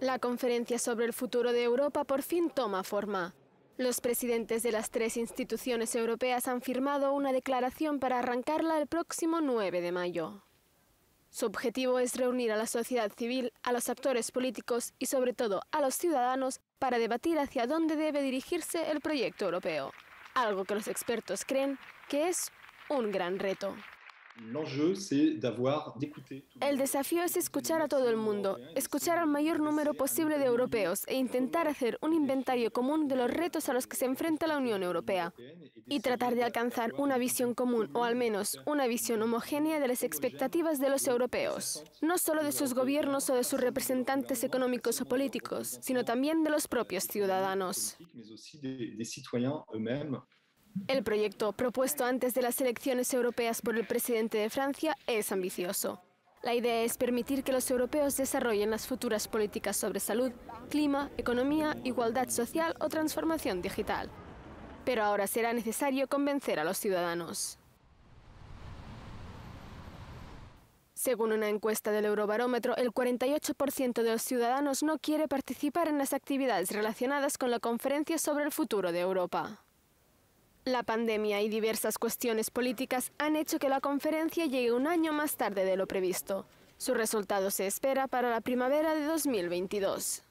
La conferencia sobre el futuro de Europa por fin toma forma. Los presidentes de las tres instituciones europeas han firmado una declaración para arrancarla el próximo 9 de mayo. Su objetivo es reunir a la sociedad civil, a los actores políticos y sobre todo a los ciudadanos para debatir hacia dónde debe dirigirse el proyecto europeo, algo que los expertos creen que es un gran reto. El desafío es escuchar a todo el mundo, escuchar al mayor número posible de europeos e intentar hacer un inventario común de los retos a los que se enfrenta la Unión Europea y tratar de alcanzar una visión común o al menos una visión homogénea de las expectativas de los europeos, no solo de sus gobiernos o de sus representantes económicos o políticos, sino también de los propios ciudadanos. El proyecto propuesto antes de las elecciones europeas por el presidente de Francia es ambicioso. La idea es permitir que los europeos desarrollen las futuras políticas sobre salud, clima, economía, igualdad social o transformación digital. Pero ahora será necesario convencer a los ciudadanos. Según una encuesta del Eurobarómetro, el 48% de los ciudadanos no quiere participar en las actividades relacionadas con la conferencia sobre el futuro de Europa. La pandemia y diversas cuestiones políticas han hecho que la conferencia llegue un año más tarde de lo previsto. Su resultado se espera para la primavera de 2022.